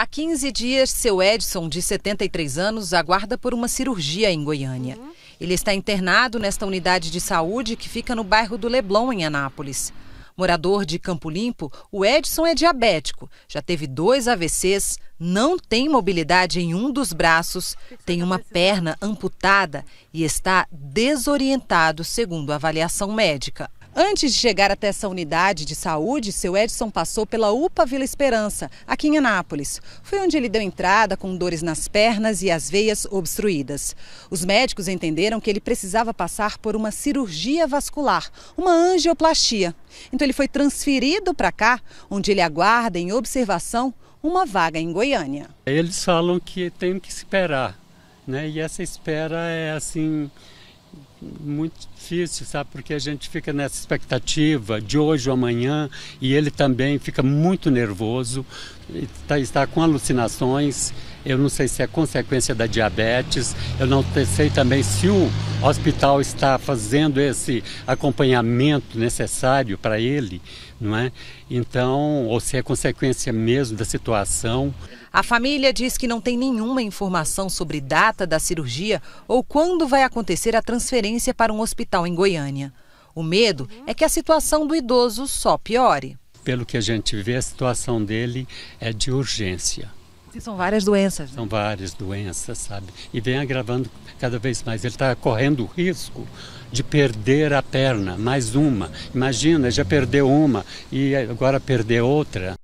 Há 15 dias, seu Edson, de 73 anos, aguarda por uma cirurgia em Goiânia. Ele está internado nesta unidade de saúde que fica no bairro do Leblon, em Anápolis. Morador de Campo Limpo, o Edson é diabético, já teve dois AVCs, não tem mobilidade em um dos braços, tem uma perna amputada e está desorientado, segundo a avaliação médica. Antes de chegar até essa unidade de saúde, seu Edson passou pela UPA Vila Esperança, aqui em Anápolis. Foi onde ele deu entrada com dores nas pernas e as veias obstruídas. Os médicos entenderam que ele precisava passar por uma cirurgia vascular, uma angioplastia. Então ele foi transferido para cá, onde ele aguarda em observação uma vaga em Goiânia. Eles falam que tem que esperar, né? E essa espera é assim muito difícil, sabe? Porque a gente fica nessa expectativa de hoje ou amanhã e ele também fica muito nervoso, está, está com alucinações eu não sei se é consequência da diabetes, eu não sei também se o hospital está fazendo esse acompanhamento necessário para ele, não é? Então, ou se é consequência mesmo da situação. A família diz que não tem nenhuma informação sobre data da cirurgia ou quando vai acontecer a transferência para um hospital em Goiânia. O medo é que a situação do idoso só piore. Pelo que a gente vê, a situação dele é de urgência. Sim, são várias doenças. Né? São várias doenças, sabe? E vem agravando cada vez mais. Ele está correndo o risco de perder a perna, mais uma. Imagina, já perdeu uma e agora perder outra.